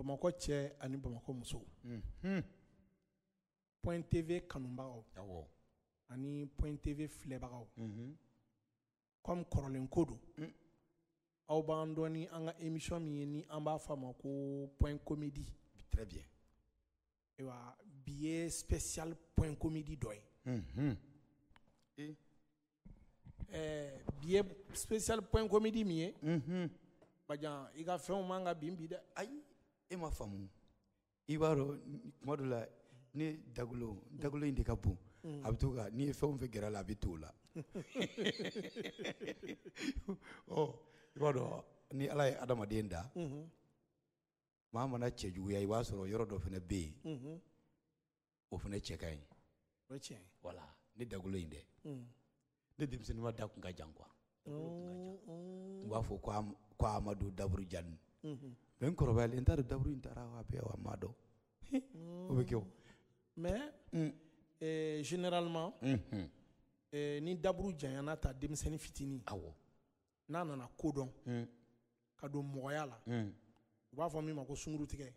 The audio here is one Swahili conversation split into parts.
bamakɔ cɛ ani bamakɔ muso point tv kanubagaw ani point tv filɛbagaw comme kɔrɔlen ko don mm. aw b'an dɔn an émission min ni an b'a ko point comédie très bien Et wa ye spécial point comédie dɔ ye bi ye spécial point comédie min ye bajan i ka fɛnw man ka bin bi dɛ ayi e ma faamu i b'a dɔn kuma dɔ la ne dagolo dagolo in de ka bon a bɛ to ka n'i ye fɛn fɛ gɛrɛ a la a bɛ to o la ɔ i b'a ni ala ye adamaden da maa mm-hmm. mana cɛ juguya i b'a sɔrɔ yɔrɔ dɔ fana bɛ yen o fana mm-hmm. cɛ ka ɲi wala ne dagolo in mm. dɛ ne denmisɛnnin ma da kun ka jan kuwa n b'a fɔ ko amadu daburu jani mɛ mm-hmm. n kɔrɔbayalen n t'a daburu in taara wa bɛɛ wa m'a dɔn o bɛ kɛ mɛ généralement ni daburu janyana ta denmisɛnnin fitinin awɔ n'a nana ko dɔn ka don mɔgɔya mm. la u mm. b'a fɔ min ma ko sunkurutigɛ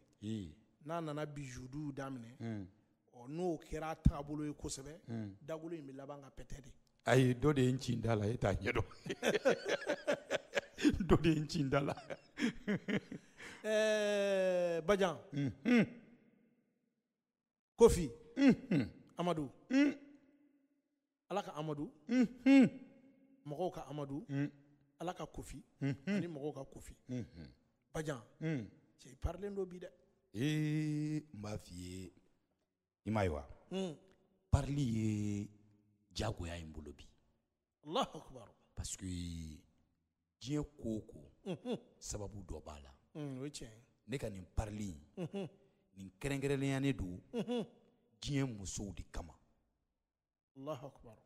n'a nana bijuduw daminɛ ɔ mm. n'o kɛra a taabolo ye kosɛbɛ dagolo in bɛ laban ka pɛtɛ de ayi dɔ de ye n ci da la e t'a ɲɛdɔn dɔ de ye n ci n da la ɛɛ bajan kofi amadu ala ka amadu mɔgɔw ka amadu ala ka kofi ani mɔgɔw ka kofi bajan cɛ i parilen dɔ bi dɛ ee n b'a f'i ye i m'a ye wa parili ye jagoya ye n bolo bi akbar parce que diɲɛ ko mhm. sababu dɔ b'a la mm, o ne ka nin parili in mhm. nin kɛrɛnkɛrɛnnenya ne don mhm. diɲɛ musow de kama allahu akbar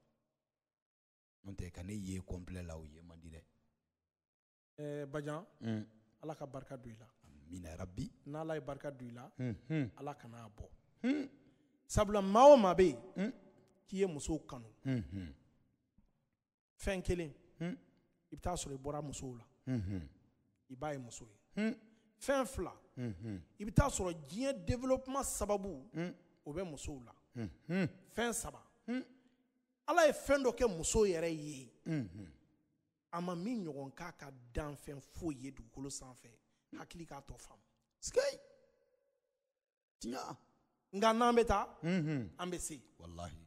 n'o tɛ ka ne ye kɔnpilɛ la o ye man di dɛ eh, bajan mm. ala ka barika don i la amina rabbi n'ala ye barika don i la ala kan'a bɔ hmm. sabula maa o maa bɛ yen hmm. k'i ye musow kanu fɛn kelen i bɛ taa sɔrɔ i bɔra musow la i b'a ye muso ye fɛn fila i bɛ taa sɔrɔ diɲɛ développement sababu o bɛ musow la fɛn saba ala ye fɛn dɔ kɛ muso yɛrɛ ye a ma min ɲɔgɔn k'a ka danfɛn foyi ye dugukolo sanfɛ hakili k'a tɔ faamu sikeyi tiɲa nka n'an bɛ taa an bɛ se walahi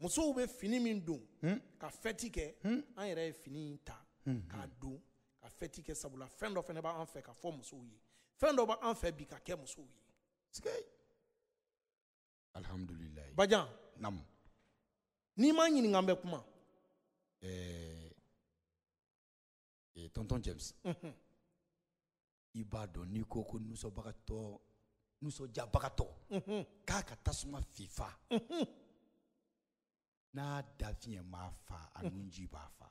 musow bɛ fini min don hmm? ka fɛti kɛ hmm? an yɛrɛ ye fini ta hmm. k'a don ka fɛti kɛ sabula fɛn dɔ fana b'an fɛ ka fɔ musow ye fɛn dɔ b'an fɛ bi ka kɛ musow ye. alihamudulilayi. bajan. naamu. n'i ma ɲininka n bɛ kuma. ɛɛ eh, tonton james. i b'a dɔn n'i ko ko nisɔnbagatɔ nisɔndiyabagatɔ. k'a ka tasuma fifa. n'a da fiɲɛ m'a fa a nunji b'a fa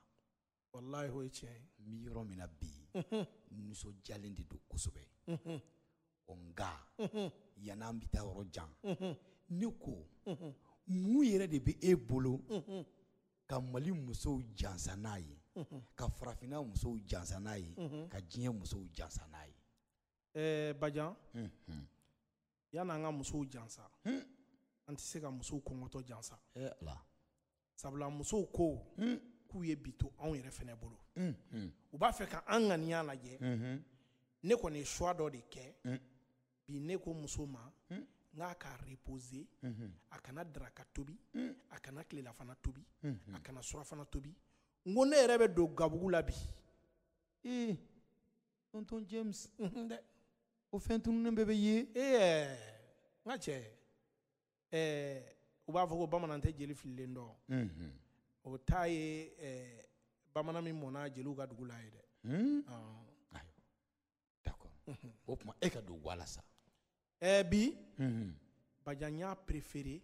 walahi o ye tiɲɛ ye n bɛ yɔrɔ min na bi nisɔndiyalen de don kosɛbɛ ɔ nka yann'an bɛ taa yɔrɔ jan ne ko mun yɛrɛ de bɛ e bolo ka mali musow jansa n'a ye ka farafinna musow jansa n'a ye ka diɲɛ musow jansa n'a ye ɛɛ bajan yann'an ka musow jansa an tɛ se ka musow kɔngɔtɔ jansa. ala. sabula musow ko hmm. k'u ye bi to anw yɛrɛ fɛnɛ bolo hmm, hmm. u b'a fɛ ka an ŋaniya lajɛ mhm. ne kɔni ye suwa dɔ de kɛ bi ne ko muso ma n'a k'a ka repose mhm. a kana daraka tobi a kana kilela fana tobi mhm. a kana sura fana tobi n ko ne yɛrɛ bɛ don gabugu la bi ee tonton james dɛ o fɛn tununnen bɛɛ bɛ ye ee n ka cɛ ɛɛ u b'a fɔ ko bamanan tɛ jeli fililen dɔ o ta ye bamanan min mɔnna jeliw ka dugu la ye dɛ d'accord o tuma e ka don guwa sa ɛɛ bi bajan y'a préféré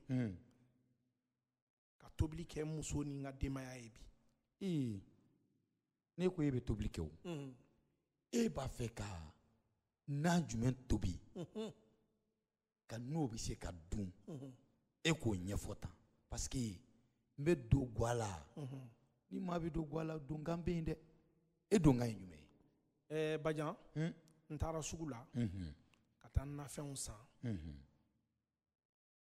ka tobili kɛ muso mhm. ni n ka denbaya ye bi ne ko e bɛ tobili kɛ o e b'a fɛ ka na jumɛn tobi ka n'o bɛ se ka dun e k'o ɲɛfɔ tan paseke n bɛ don ga la mhm. ni maa bɛ don ga la donkan bɛ yen dɛ e donkan ye jumɛn ye. ɛɛ bajan hmm? n taara sugu la mhm. ka taa nafɛnw san mhm.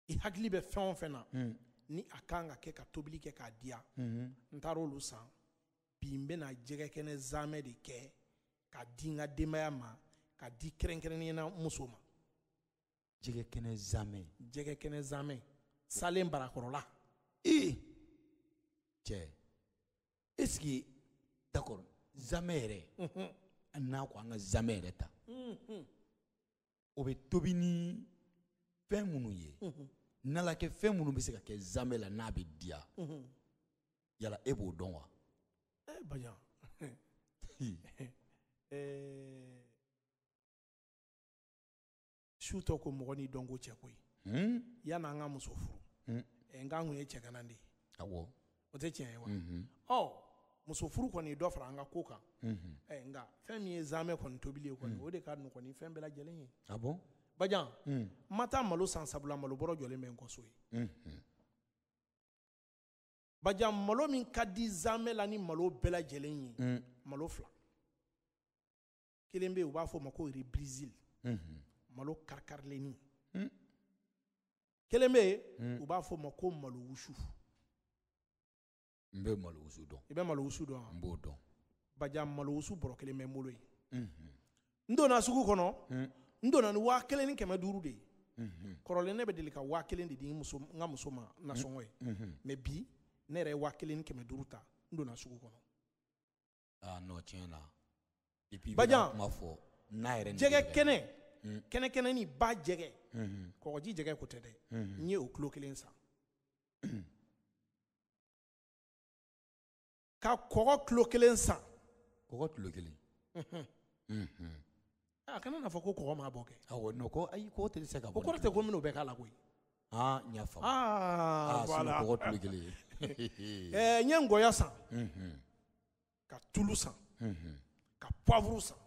i hakili bɛ fɛn o fɛn na hmm. ni a kan ka kɛ ka tobili kɛ k'a diya n taara olu san bi n bɛna jɛgɛ kɛnɛ zamɛ de kɛ ka di n ka denbaya ma ka di kɛrɛnkɛrɛnnen na muso ma. jɛgɛ kɛnɛ zamɛ. jɛgɛ kɛnɛ zamɛ. salen barakɔrɔla ee cɛ esike dakɔrɔ zamɛ yɛrɛ an n'a ko an ka zamɛ yɛrɛ ta o bɛ tobi ni fɛn minnu ye nalakɛ fɛn minnu bɛ se ka kɛ zamɛ la n'a bɛ diya yala e b'o dɔn wa bajan su tɔ ko mɔgɔ n'i dɔnko cɛ koyi yan'an ka muso furu Mm-hmm. Eh, nka kun ye cɛ kana de ye awɔ o tɛ tiɲɛ ye wa ɔ mm-hmm. oh, muso furu kɔni dɔ fara an ka ko mm-hmm. kan eh, ɛ nka fɛn min ye zamɛ kɔni tobili ye kɔni mm. o de ka nɔgɔn ni fɛn bɛɛ lajɛlen ye a bajan n mm. ma taa malo san sabula malo bɔrɔ jɔlen bɛ n kɔ so ye bajan malo min ka di zamɛ la ni malo bɛɛ lajɛlen ye mm. malo fila kelen bɛ yen u b'a fɔ o ma ko ribrizil malo karikarilennin kelen bɛ yen hmm. u b'a fɔ o ma ko malowusu n bɛ malowusu dɔn i bɛ malowusu dɔn wa n b'o dɔn baja malowusu bɔrɔ kelen bɛ mm-hmm. n bolo yen n donna sugu kɔnɔ hmm. n donna ni mm-hmm. waa kelen ni kɛmɛ duuru de ye kɔrɔlen ne bɛ deli ka waa kelen de di n ka muso ma nasɔngɔ ye mɛ bi ne yɛrɛ ye waa kelen ni kɛmɛ duuru ta n donna sugu kɔnɔ. aa nɔ tiɲɛ na. bajan jɛgɛ kɛnɛ. Mm-hmm. kɛnɛkɛnɛni ba jɛgɛ mm-hmm. kɔgɔji jɛgɛ ko tɛ dɛ mm-hmm. n ye o kulo kelen san ka kɔgɔ kulo kelen san kɔgɔ kulo kelen a kana n'a fɔ ko kɔgɔ ma bɔ kɛ awɔ non ko ayi k'o tɛ se ka bɔ o kɔrɔ tɛ ko n bɛn'o bɛɛ k'a la koyi ah n y'a faamu ah, ah voilà kɔgɔ kulo kelen ɛɛ eh, n ye ngɔyɔ san ka tulu san ka poivre san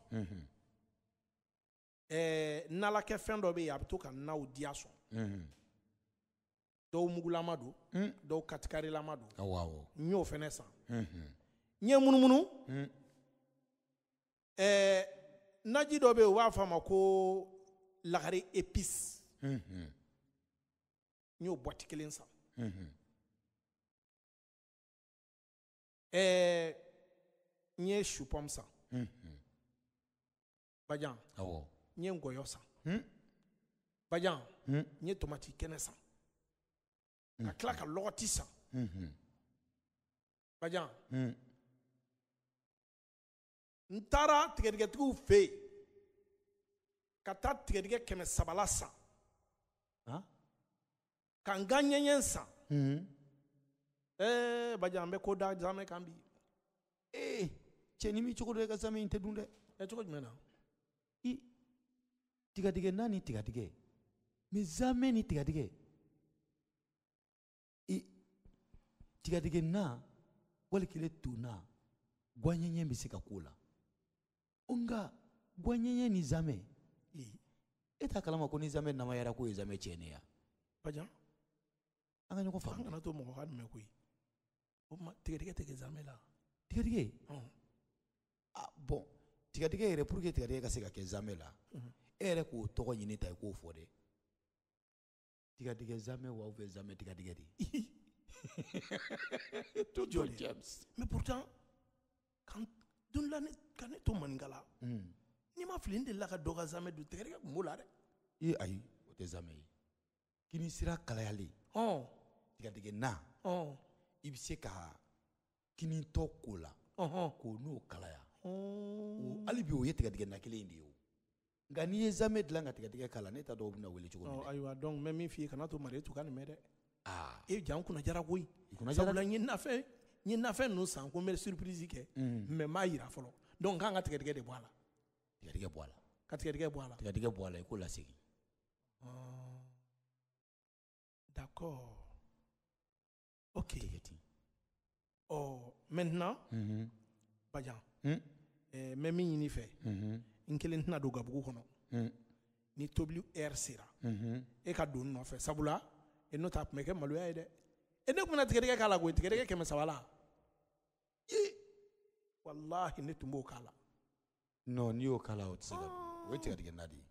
ɛɛ eh, nalakɛ fɛn dɔ bɛ yen a bɛ to ka naw diya sɔn dɔw mugulama don hmm. dɔw katikarelama don n y'o fana san n ye munumunu ɛɛ hmm. eh, naji dɔ bɛ yen u b'a fɔ a ma ko lagare épice n y'o bɔti kelen san eh, n ye supɔmu san bajan n ye ngɔyɔ san hmm? bajan hmm? n ye tomati kɛnɛ san hmm. ka tila ka lɔgɔti san bajan n taara tigɛdigɛtigiw fɛ yen ka taa tigɛdigɛ kɛmɛ sabala san ka n ka ɲɛɲɛ san ɛɛ bajan an bɛ ko da zamɛ kan bi ee ni mi cogo dɔ i ka zamɛ in tɛ dun dɛ ɛ cogo Tigadɛgɛ n'a ni tigadɛgɛ mais zamɛ ni tigadɛgɛ i tigadɛgɛna walikelen tuna gwaɲɛɲɛ bɛ se ka k'o la o nka gwaɲɛɲɛ ni zamɛ e e t'a kalama ko ni zamɛ namayara k'o ye zamɛ tiɲɛnen ye a Bajan an ka ɲɔgɔn faamu an kana to mɔgɔ ka nin mɛ koyi o tuma tigadɛgɛ tɛ kɛ zamɛ la tigadɛgɛ ɔnhɔn mm. ah bon tigadɛgɛ yɛrɛ pour que tigadɛgɛ ka se ka kɛ zamɛ la unhun mm-hmm ere yɛrɛ k'o tɔgɔ ɲini ta i k'o fɔ dɛ tigadigɛ zamɛ wa fɛ zamɛ tigadigɛ de to jɔ james mais pourtant kan dun la ne ka ne to maninkala mm. n'i ma fili la ka dɔ ka zamɛ don tɛgɛdigɛ kun b'o la dɛ ayi o zamɛ ye kini sira oh tika tigadigɛ na oh i bɛ se ka kinitɔ k'o la ɔhɔn k'o n'o kalaya o alibi bi o ye tigadigɛ na kelen de nka n'i ye zamɛ dilan ka tigɛtigɛ k'a la ne t'a dɔw bɛna wele oh, cogo min dɛ. ayiwa dɔnku n bɛ min f'i ye kana to mara e tun ka nin mɛn dɛ. aa ah. e eh, jan kunna jara koyi. kunna jara sabula n ye nafɛn n ye nafɛn ninnu san ko n bɛ surprise kɛ. mɛ n m'a yira fɔlɔ dɔnku k'an ka tigɛtigɛ de bɔ a la. tigɛtigɛ bɔ a la. ka tigɛtigɛ bɔ a la. tigɛtigɛ bɔ a la i k'o oh. lasegin. d'accord ok tigɛ ten. ɔ maintenant. bajan. n bɛ min ɲini i fɛ n kelen tɛna don gabugu kɔnɔ mm. ni tobili ɛri sera mm-hmm. e ka don nɔfɛ sabula e n'o ta tun bɛ kɛ maloya ye dɛ e ne tun bɛna tigɛdɛgɛ k'a la koyi tigɛdɛgɛ kɛmɛ saba la ye walahi ne tun b'o k'a la. non n'i y'o k'a la o tɛ se ka ah. o ye tigɛdɛgɛ na de ye.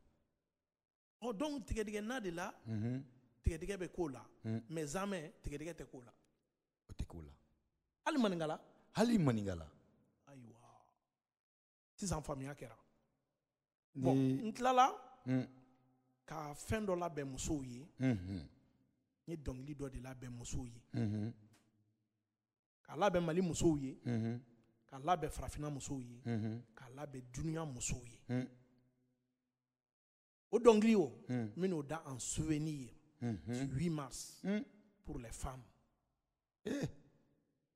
ɔ donc tigɛdɛgɛ na de la mm-hmm. tigɛdɛgɛ bɛ k'o la mm. mais zamɛ tigɛdɛgɛ tɛ k'o la. o tɛ k'o la. hali maninkala. hali maninkala. ayiwa sisan faamuya kɛra. Bon, n tilala hmm. ka fɛn dɔ labɛn musow ye n ye dɔnkili dɔ de labɛn musow car k'a labɛn mali musow ye k'a labɛn farafinna musow ye k'a labɛn dunuya musow ye hmm. o dɔnkili o hmm. n da en souvenir du 8 mars pour les femmes eh.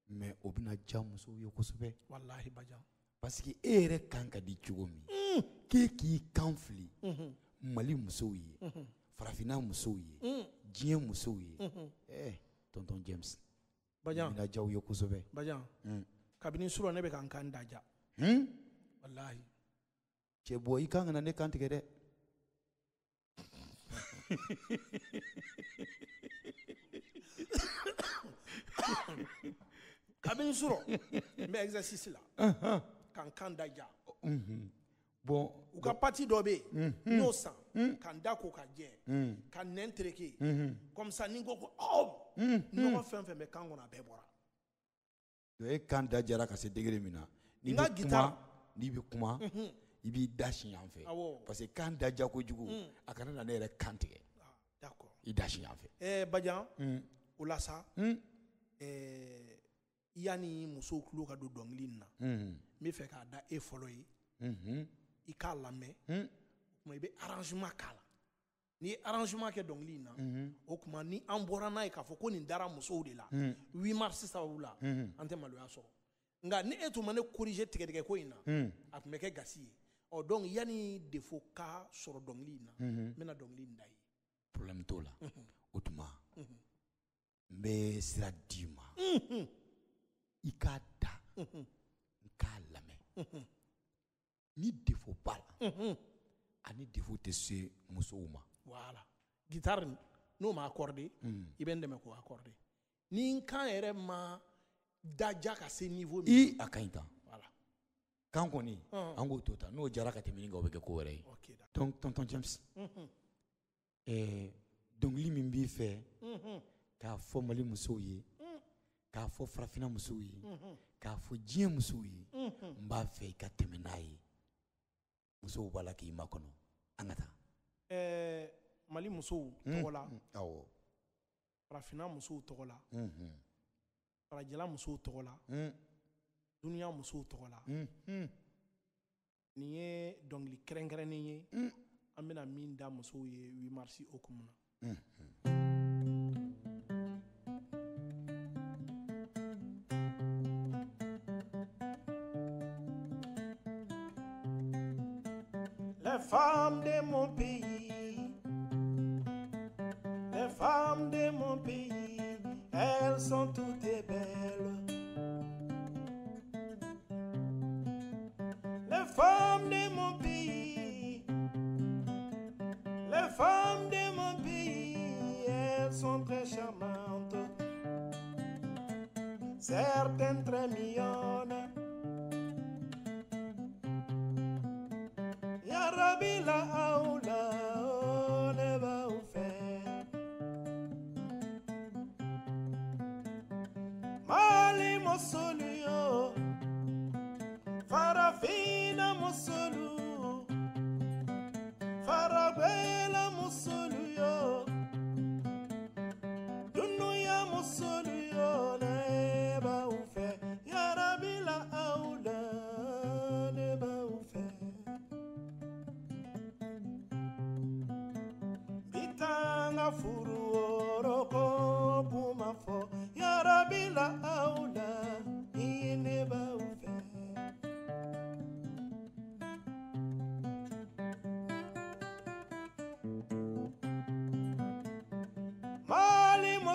mais o bɛna diya musow au kosɛbɛ Wallahi Bajan parce que e yɛrɛ kan ka di cogo min mm. k'e k'i kan fili mm -hmm. mali musow ye mm -hmm. farafina musow ye mm. diɲɛ musow ye mm -hmm. eh, tonton james bajamina jaw ye kosɛbɛ bajan mm. kabini sura ne bɛ ka n kan daja hmm? wallahi cɛbɔ i kan kana ne kan tigɛ dɛ kabini sɔrɔ n bɛ exercice la uh -huh kankan da ja bɔn u ka pati dɔ bɛ yen n'o san mm. ka n da ko ka jɛ ka mm. nɛn tereke mm-hmm. comme ça ni n ko ko ɔɔ nɔgɔ fɛn fɛn bɛ kan kɔnɔ a bɛɛ bɔra. dɔ e kan da jara ka se degere min na n'i bɛ kuma n'i bɛ kuma i b'i da siɲɛ fɛ parce que kan da ja kojugu a kana mm. ah, eh, eh, na ne yɛrɛ kan tigɛ i da siɲɛ fɛ. ɛɛ bajan o la sa ɛɛ yanni musow tulo ka don dɔnkili in na n bɛ fɛ k'a da e fɔlɔ ye i k'a lamɛn hmm. o tuma i bɛ arrangement k'a la n'i ye arrangement kɛ dɔnkili in na o tuma ni an bɔra n'a ye k'a fɔ ko nin dara musow de la 8 hmm. mars sababu la an tɛ maloya sɔrɔ nka ni e tun ma ne corriger tigɛtigɛ ko in na hmm. a tun bɛ kɛ gasi ye ɔ donc yanni défaut ka sɔrɔ dɔnkili in na n bɛna dɔnkili in da ye problème t'o la o tuma n bɛ sira d'i ma i k'a da i k'a lamɛn ni defo b'a la ani defo tɛ se musow ma wala gitari n'o ma accordé hmm. i bɛ n dɛmɛ k'o accordé ni n kan yɛrɛ ma daja ka se niveau min i a ka ɲi tan wala kan kɔni an k'o to tan n'o jara ka tɛmɛ nin kan o bɛ kɛ ko wɛrɛ ye donc tonton james ɛɛ eh, dɔnkili min b'i fɛ k'a fɔ mali musow ye k'a fɔ farafina musow ye k'a fɔ diɲɛ musow ye n b'a fɛ i ka tɛmɛ n'a ye musow b'a la k'i makɔnɔ an ka taa ɛɛ mali musow tɔgɔ la awɔ farafina musow tɔgɔ la farajɛla musow tɔgɔ la duniya musow tɔgɔ la nin ye dɔnkili kɛrɛnkɛrɛnnen ye an bɛna min da musow ye 8 mars okumu na les femmes de mon pays, les femmes de mon pays, elles sont toutes belles. Les femmes de mon pays, les femmes de mon pays, elles sont très charmantes, certaines très mignonnes.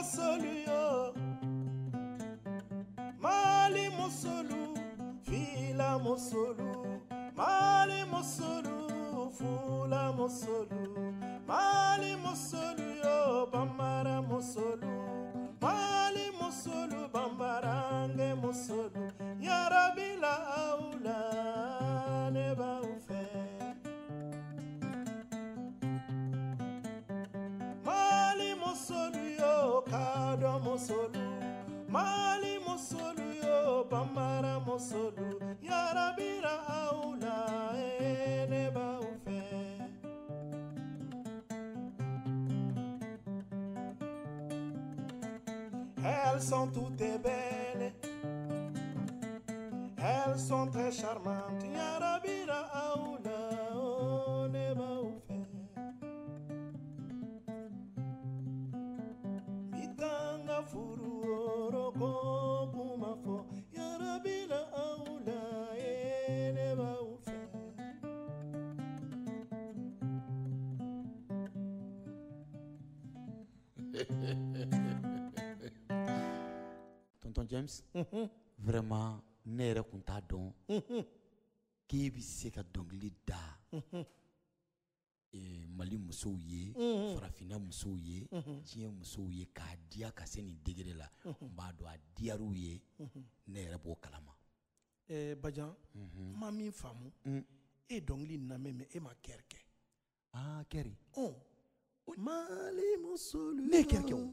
mosoluyo mali mosolu fila mosolu mali mosolu fula mosolu kadɔ mosolu mali mosolu yo banbara mosolu yarabira aw ne Elles sont toutes belles, elles sont très charmantes, Yarabira James vraiment ne yɛrɛ tun t'a dɔn k'e bɛ se ka dɔnkili da mali musow ye farafinna musow ye diɲɛ musow ye k'a dia ka se nin la n b'a ye ne yɛrɛ b'o kalama bajan n ma min faamu mm. e et dɔnkili in e ma kerke. ah kerry oh mali musouye ne ye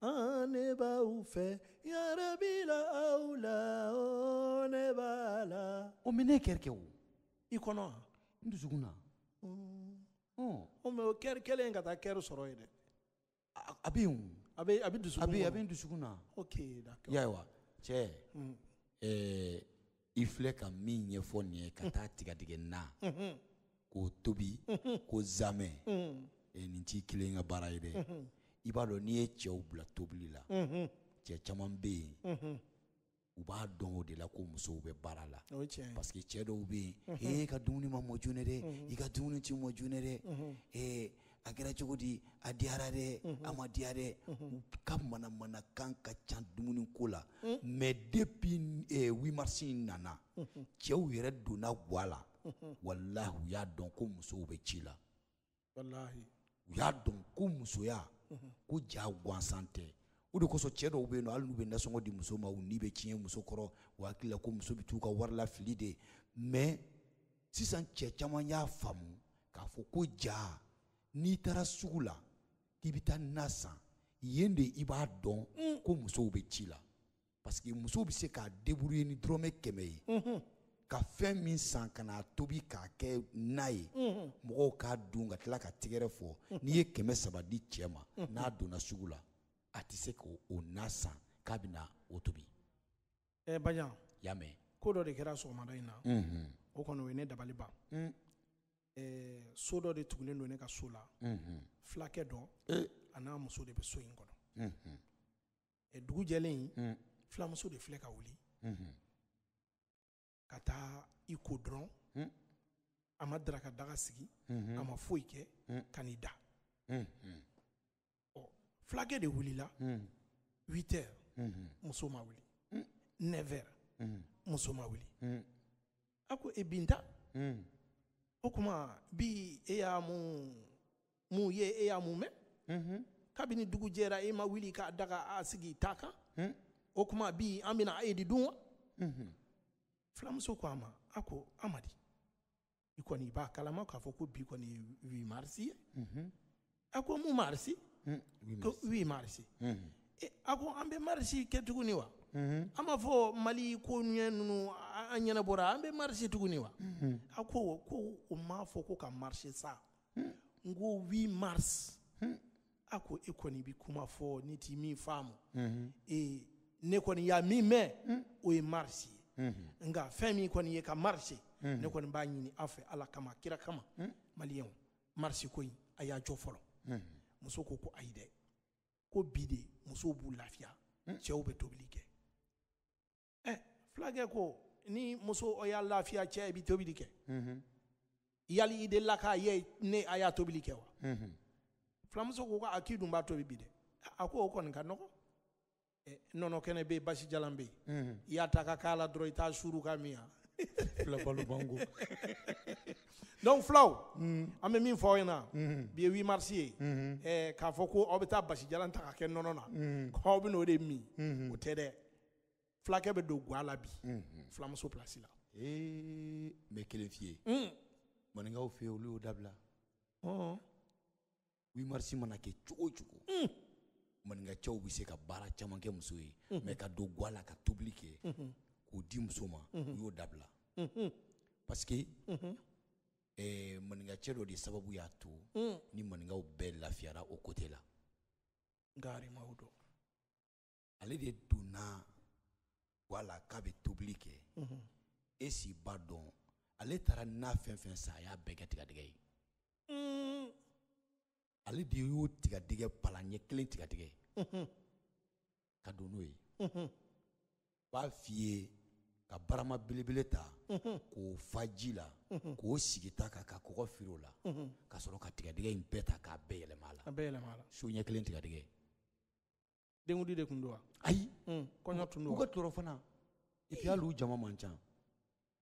ane ba ufe ya aula one ba o mɛ ne kɛrɛkɛ o i kɔnɔ wa n dusukun na o o kɛri kelen ka taa kɛri sɔrɔ ye dɛ a bɛ yen o a bɛ a bɛ dusukun d'accord yaliwa cɛ ɛɛ i filɛ ka min ɲɛfɔ nin ye ka taa tigadigɛ na k'o tobi mm-hmm. k'o zamɛ mm. eh, nin t'i kelen ka baara ye dɛ mm-hmm i b'a dɔn n'i ye cɛw bila tobili la cɛ caman bɛ yen u b'a dɔn o de la ko musow bɛ baara la parce que cɛ dɔw bɛ yen e ka dumuni ma mɔ joona dɛ i ka dumuni ti mɔ joona dɛ ee, a kɛra cogo di a diyara dɛ a ma diya dɛ u ka manamana kan ka ca dumuni ko la mɛ depi wimasi in nana cɛw yɛrɛ donna ga la walahi u y'a dɔn ko musow bɛ ci la u y'a dɔn ko musoya ko ja gansan tɛ o de kosɔn cɛɛ dɔw be yen nɔ hali n'u be nasɔngɔ di muso ma u ni be tiɲɛ muso kɔrɔ u hakili la ko muso be t'u ka wari lafili de mɛ sisan cɛɛ caaman y'a faamu k'a fɔ ko ja n'i taara sugu la k'i be taa na san yen de i b'a dɔn mm. ko musow be ci la parsike musow be se k'a deburuye ni dɔrɔmɛ kɛmɛ ye ka fɛn min san ka n'a tobi k'a kɛ na ye mɔgɔw k'a dun ka tila ka tigɛrɛ fɔ n'i ye kɛmɛ saba di cɛ ma n'a donna sugu la a tɛ se k'o na san k'a bɛ o tobi ɛ ba y'a mɛn ko dɔ de kɛra sɔgɔmada in na o kɔni o ye ne dabali ban so dɔ de tugulen don ne ka so la fulakɛ dɔ e. a n'a muso de bɛ so in kɔnɔ dugu jɛlen filamuso de filɛ ka wuli Kata yu kodron, hmm? amadra ka dagasigi, amafuike hmm. kanida. Oh, Flage de wili la, wite monsou ma wili. Never monsou ma wili. Ako e binta, hmm. okuma oh, bi e ya moun, moun ye e ya moun men, kabini dugu djera e ma wili ka dagasigi taka, okuma oh, bi amina edi dunwa, moun. filamuso ko a ma a ko amadi i kɔni i b'a kalama k'a fɔ ko bi kɔni ye wi marisi ye mhm. a mhm, ko mun marisi ko wi marisi a ko an bɛ marisi kɛ tuguni wa mhm. an b'a fɔ mali ko ɲɛ ninnu an ɲɛnabɔra an bɛ marisi tuguni wa a ko ko o m'a fɔ ko ka marisi sa n ko wi marisi a ko e kɔni bi kuma fɔ e, ne t'i min faamu ne kɔni y'a min mɛn o ye marisi ye Mm-hmm. nka fɛn min kɔni ye ka marisi mm-hmm. ne kɔni b'a ɲini aw fɛ ala kama kira kama mm-hmm. maliyɛnw marisi ko in a y'a jɔ fɔlɔ muso ko ko ayi dɛ ko bi de musow b'u lafiya cɛw bɛ tobili kɛ eh, ɛ fulakɛ ko ni muso y'a lafiya cɛ bi tobili kɛ yali i delila k'a ye ne a y'a tobili kɛ wa filamuso ko ko a k'i dun b'a tobi bi dɛ a ko o kɔni ka nɔgɔn Eh, nɔnɔ kɛnɛ bɛ yen basi jalan bɛ yen i y'a ta ka k'a la dɔrɔn i t'a suuru ka min yan. fila balo banko. donc filaw an bɛ min fɔ aw ɲɛna bi ye 8 mars ye ɛɛ k'a fɔ ko aw bɛ taa basi jalan ta mhm. ka kɛ nɔnɔ na k'aw bɛ n'o de min mhm. o tɛ dɛ fulakɛ bɛ don ga la bi mhm. filamuso pilasi la. ee eh, n bɛ kelen f'i ye maninkaw mm. fɛ yen olu y'o dabila 8 mars mana kɛ cogo o cogo. maningacɛw be se ka baara caman kɛ muso ye ma mhm. ka don gwala la ka tobili kɛ mhm. k'o di muso ma u mhm. y'o dabila parsike maningacɛ eh, dɔ de sababu y'a to mm. ni maningaw bɛɛ lafiyara o kote la nkarima dɔ ale de donna ga la k'a bɛ tobili kɛ e si ba dɔn ale taara n'a fɛn fɛn saya a y'a bɛɛ kɛ ye mm ale de y'o tigadɛgɛ pala ɲɛ kelen tigadɛgɛ ka don n'o ye b'a f'i ye ka barama belebele ta k'o fa ji la k'o sigi ta kan ka kɔgɔ firi o la ka sɔrɔ ka tigadɛgɛ in bɛɛ ta k'a bɛɛ yɛlɛma a la bɛɛ yɛlɛma a la so ɲɛ kelen tigadɛgɛ denkundi de tun don wa ayi kɔɲɔ tun don u ka tɔɔrɔ fana epi hali u jama man ca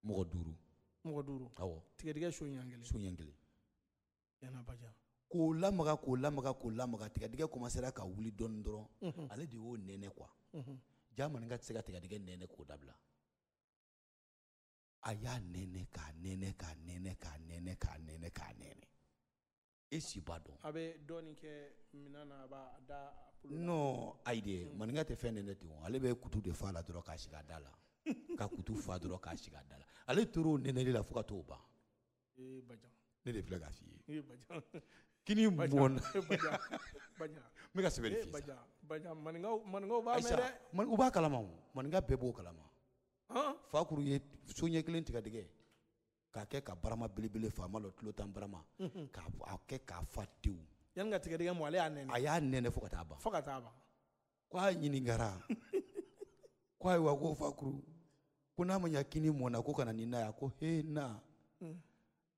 mɔgɔ duuru mɔgɔ duuru awɔ tigadɛgɛ so ɲɛ kelen so ɲɛ kelen yann'a ba jan k'o lamaga k'o lamaga k'o lamaga tigadɛgɛ komansera ka wuli dɔɔni dɔrɔn mhm. ale de y'o nɛnɛ kuwa mhm. ja maninka tɛ se ka tigadɛgɛ nɛnɛ k'o dabila a y'a nɛnɛ k'a nɛnɛ k'a nɛnɛ k'a nɛnɛ k'a nɛnɛ k'a nɛnɛ e si b'a dɔn a bɛ dɔɔni kɛ minan na a b'a da non ayi de mhm. maninka tɛ fɛn nɛnɛ ten o ale bɛ kutu de fa la dɔrɔn k'a sigi a da la ka kutu fa dɔrɔn k'a sigi a da la ale tor'o nɛnɛli la fo ka t'o ban e ne de filɛ k'a f'i ye e kini mbona baña mika se verifie man nga man nga ba mere man uba kalama man nga bebo kalama han ye kelen tiga dige ka kɛ ka barama belebele faama lɔ tulo tan barama mm-hmm. ka kɛ k'a fa tewu yani ka tigɛdigɛ mɔ ale y'a a y'a fo ka taa ban fo ka taa ban ko a ɲiningara ko wa ko fakuru ko n'a ma ɲa kini mɔna ko kana ni na ya ko he na mm.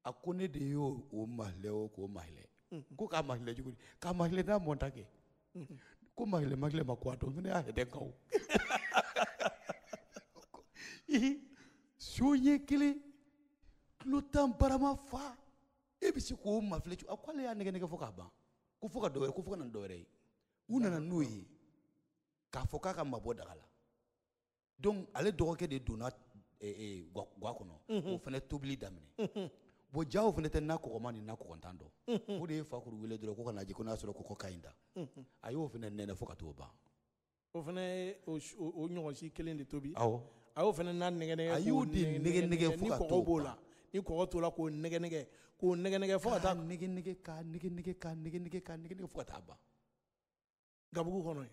a ko ne de y'o o mahilɛ o k'o mahilɛ Mm-hmm. ku ka mahile jukuri ka mahile na montake mm-hmm. kuma hile makile makwato mune a hede kau i sunye kili lo tan barama fa e bi se k'o mafile cu a ko ale y'a nɛgɛ nɛgɛ fɔ k'a ban ko fo ka dɔ wɛrɛ ko fo ka na dɔ wɛrɛ ye u nana n'o ye k'a fɔ k'a ka mabɔ daga la donc ale dɔgɔkɛ de donna gwa kono o mm-hmm. fana tobili daminɛ bojao jaw fana tɛ n'a kɔgɔma ni n'a kɔgɔntan dɔn o de ko ka na jɛ ko n'a sɔrɔ kɔkɔ ka ɲi t'o ban o fana o ɲɔgɔn si kelen de tobi awɔ a y'o fana n'a nɛgɛnɛgɛ a y'o de nɛgɛnɛgɛ fo t'o ban ni kɔkɔ tora k'o nɛgɛnɛgɛ k'o ka taa nɛgɛnɛgɛ ka nɛgɛnɛgɛ ka ka nɛgɛnɛgɛ fo ka taa ban gabugu kɔnɔ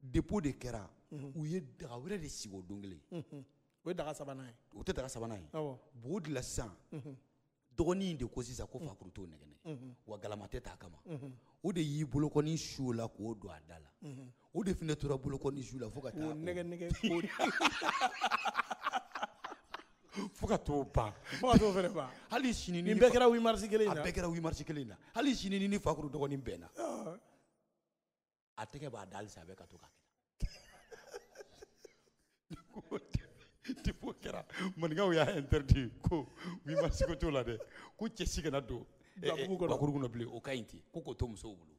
depo de kera u mhm. ye daga wɛrɛ de sigi o o mhm. daga sabana o daga sabana ye de la sisan mhm dɔgɔnin in de ko sisan ko fakoli t'o nɛgɛ nɛgɛ wa galama tɛ t'a kama o de y'i bolokɔni su la k'o don a da la o de fana tora bolokɔni su la fo ka taa nɛgɛ nɛgɛ fo ka t'o ban fo ka t'o fana ban hali sini nin bɛɛ kɛra huit mars kelen in na a bɛɛ kɛra huit mars kelen in na hali sini ni fakuru dɔgɔnin bɛnna a tɛgɛ b'a da halisa a bɛ ka to k'a kɛ de bo kɛra maninkaw y'a interdit ko wi ma siko t'o la dɛ ko cɛ si kana eh, eh, don bakuru kɔnɔ bilen o oh, ka ɲi ten ko k'o to musow bolo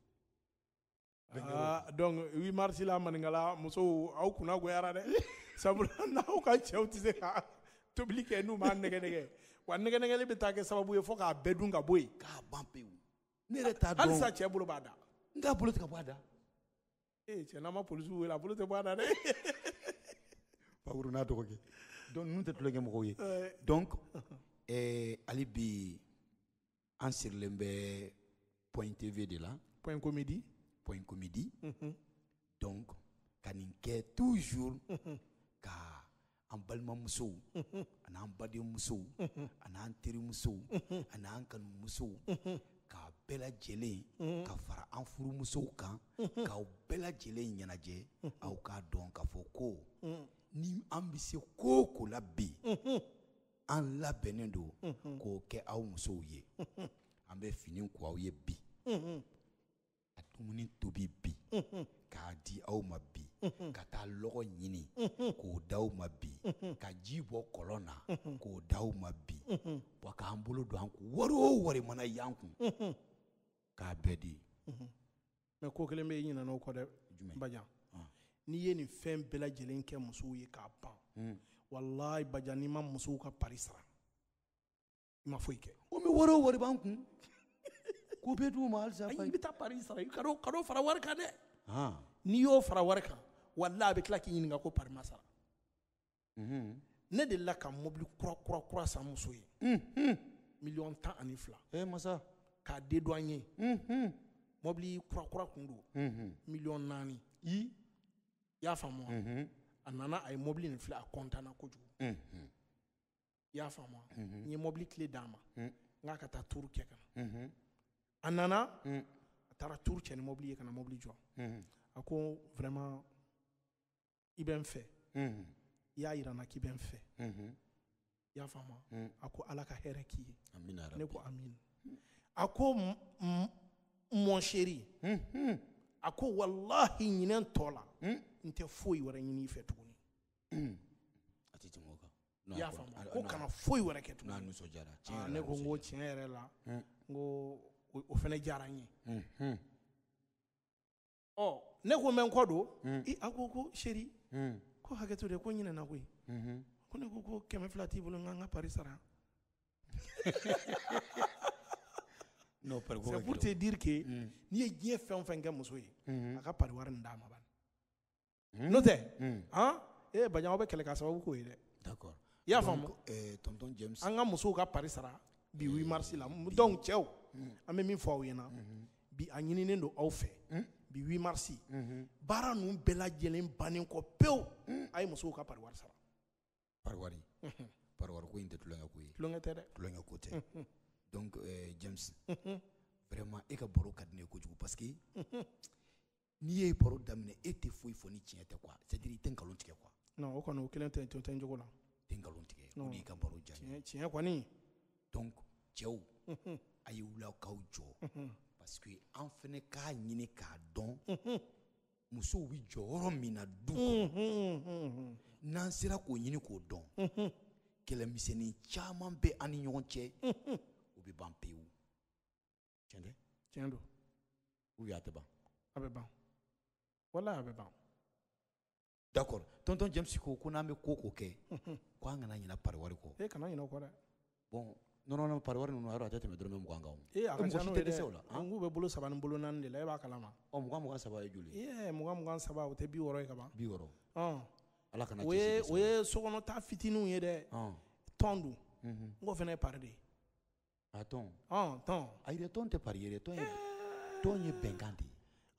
ah, donc wi marisi la maninkala lah. musow aw kunna goyara lah dɛ sabula n'aw ka cɛw tɛ se ka tobili kɛ n'u m'a nɛgɛ nɛgɛ wa nɛgɛ nɛgɛli bɛ taa kɛ sababu ye fɔ k'a bɛɛ dun ka bɔ yen. k'a ban pewu. ne yɛrɛ t'a dɔn halisa cɛ bolo b'a da. n t'a bolo tigɛ bɔ a da. ee cɛ n'an ma polisiw wele a bolo tɛ bɔ a da dɛ. donc nous sommes tous les donc eh, Point TV de la Point comédie Point comédie mm-hmm. donc ka toujours unhun en an un en un badenmusow un an'an un un k'a un lajɛlen mm-hmm. ka fara an mm-hmm. k'a ni an bɛ se ko o ko la bi an labɛnnen don k'o kɛ aw musow ye an bɛ fini ko aw ye bi ka dumuni tobi bi k'a di aw ma bi ka taa lɔgɔ ɲini k'o di aw ma bi ka ji bɔ kɔlɔn na k'o di aw ma bi wa k'an bolo don an kun wari o wari mana y'an kun k'a bɛɛ di mɛ ko kelen bɛ ɲinɛ o kɔ dɛ jumɛn n'i ye nin fɛn bɛɛ lajɛlen kɛ musow ye k'a ban hmm. walayi baja n'i ma musow ka pari sara i ma foyi kɛ. o mɛ wari o wari b'an kun ko bɛ d'u ma halisa. ayi i bɛ taa pari sara i kado kado fara wari kan dɛ. n'i y'o fara wari kan walayi a bɛ tila k'i ɲininka ko pari ma sara. ne la ka mobili kura kura kura san muso ye. miliyɔn tan ani fila. ee masa. k'a den don an ye. mobili kura kura kun do miliyɔn naani. i y'a faamu wa a nana a ye mobili nin filɛ a kɔntanna kojugu i y'a faamu wa n ye mobili tile d'a ma n k'a ka taa turu kɛ ka na a nana a taara turu cɛ ni mobili ye ka na mobili jɔ a ko vraiment i bɛ n fɛ i y'a yira n na k'i bɛ n fɛ i y'a faamu wa a ko ala ka hɛrɛ k'i ye ne ko amina a ko mɔnseri a ko walahi ɲinɛ tɔ la. nte foyi wɛrɛ ɲini fɛ tuguni y'a faamu ko kana foyi wɛrɛ kɛ tuguni n'a ne ko n ko tiɲɛ yɛrɛ la n ko o fana diyara n ye ɔ ne ko n bɛ n kɔ don i a ko ko seri ko hakɛto de ko ɲinɛna koyi ko ne ko ko kɛmɛ fila t'i bolo n ka ka pari sara c'est pour te dire que n'i ye diɲɛ fɛn o fɛn kɛ muso ye a ka pari wari nin d'a ma Hmm? n'o tɛ hmm. ah? ee eh, baɲanw bɛ kɛlɛ k'a sababu k'o ye dɛ d'accord i y'a faamu eh, tonton james an ka musow ka pari sara bi 8 eh. mars la donc cɛw an bɛ min fɔ aw ɲɛna bi a ɲininen don aw fɛ hmm? bi 8 mars baara ninnu bɛɛ lajɛlen bannen kɔ pewu a ye musow ka pari wari sara pari wari pari wari ko in tɛ tulonkɛ ko ye tulonkɛ tɛ dɛ tulonkɛ ko tɛ donc james vraiment e ka baro ka di ne ye kojugu parce que n'i ye baro daminɛ e tɛ foyi fɔ ni tiɲɛ tɛ quoi c'est à dire i tɛ nkalon tigɛ quoi non o kɔni o kelen tɛ o tɛ n jogo la tɛ nkalon tigɛ o de y'i ka baro diya n ye tiɲɛ kɔni donc cɛw a ye wuli k'aw jɔ parce que an fana k'a ɲini k'a dɔn musow bɛ jɔyɔrɔ min na du kɔnɔ n'an sera k'o ɲini k'o dɔn kɛlɛmisɛnnin caman bɛ an ni ɲɔgɔn cɛ o bɛ ban pewu tiɲɛ tɛ tiɲɛ don u y'a tɛ ban a bɛ ban wala bɛ ban d'accord tonton james ko ko n'an bɛ ko ko kɛ ko an kana ɲina pariwari kɔ e kana ɲina o kɔ dɛ bon non non non não ninnu a yɔrɔ a tɛ tɛmɛ dɔrɔmɛ mugan kan o ee a ka ca n'o ye dɛ an k'u bɛ bolo saba ni bolo naani de la oh, e b'a kalama eh, ɔ mugan mugan saba ye joli ye ee mugan mugan saba o tɛ bi wɔɔrɔ ye kaban bi wɔɔrɔ ɔn ala kana o mhm. ye eh. o ye sokɔnɔta fitininw ye dɛ ɔn tɔn don n k'o fana ye pari de ye a tɔn ɔn tɔn ayi dɛ tɔn tɛ pari ye dɛ tɔn ye bɛnkan de ye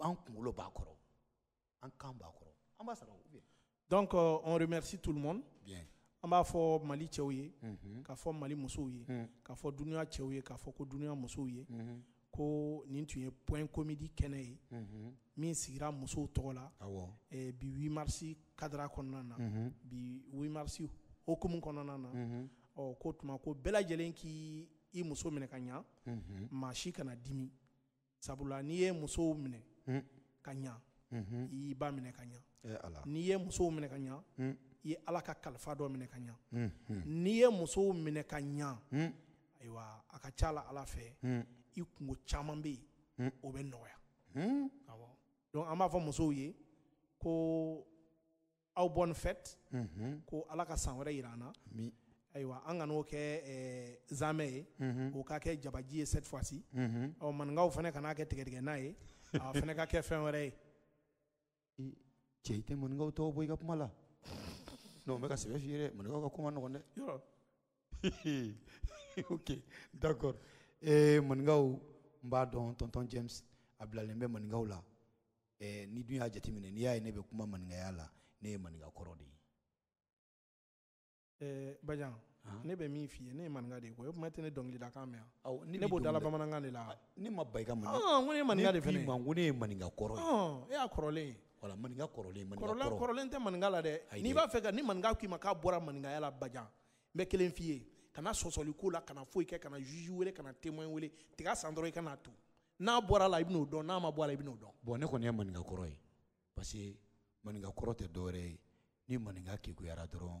an kunkolo b'a kɔrɔ an kan b'a kɔrɔ an b'a sara o bien donc euh, on remercie tout le monde bien an b'a fɔ mali cɛw ye mhm. k'a fɔ mali musow ye mhm. k'a fɔ dunuya cɛw ye k'a fɔ ko dunuya musow ye mhm. ko nin tun ye point comédie kɛnɛ ye min sigira musow tɔgɔ la eh, bi 8 mars kadra kɔnɔna na bi 8 mars hokumu kɔnɔna na ɔ ko tuma ko bɛɛ lajɛlen k'i i muso minɛ ka ɲa maa si kana dimi sabula n'i ye musow minɛ Hmm. ka ɲa hmm. i ba minɛ ka ɲa n'i ye musow minɛ ka ɲa hmm. i ye ala ka kalifa dɔ minɛ ka ɲa n'i ye musow minɛ ka ɲa ayiwa a ka ca la ala fɛ i kungo caman bɛ yen o bɛ nɔgɔya awɔ an b'a fɔ musow ye ko aw bonne fête ko ala ka san wɛrɛ yira an na ayiwa an kan'o kɛ zamɛ ye o ka kɛ jabaji ye cette fois ci ɔ maninkaw fana kan'a kɛ tigɛtigɛ n'a ye A, ah, fene ka kefè mwere. Cheyten, mwen nga ou tou ou boy gap mwala? Non, mwen ka sebejire, mwen nga ou kakouman nou konde? Yo. Ok, dakor. E, mwen nga ou mba don, tonton James, ablalembe mwen nga ou la. E, ni dwi a jatimine, ni a enebe kouman mwen nga ya la. Ni mwen nga ou korodi. E, Bajan. ne bɛ min f'i ye ne ye maninka de ye koyi o tuma e tɛ ne dɔnkilida kan mɛn wa ne b'o dala bamanankan de la ah, ne ma ban i ka maninka ko ne ye maninka de fana ye ne ko ne ye maninka kɔrɔ ye e y'a kɔrɔlen ye wala maninka kɔrɔlen maninka kɔrɔ kɔrɔlen tɛ maninka la dɛ n'i b'a fɛ ka ni maninka k'i ma k'a bɔra maninkaya la bajan n bɛ kelen f'i ye kana sɔsɔli ko la kana foyi kɛ kana juge wele kana témoin wele tiga san dɔrɔn i kana to n'a bɔra la i bɛn'o dɔn n'a ma bɔ a la i bɛn'o dɔn bon ne kɔni ye maninka kɔrɔ ye parce que maninka kɔrɔ tɛ dɔwɛrɛ ye ni maninka kekuyara dɔrɔn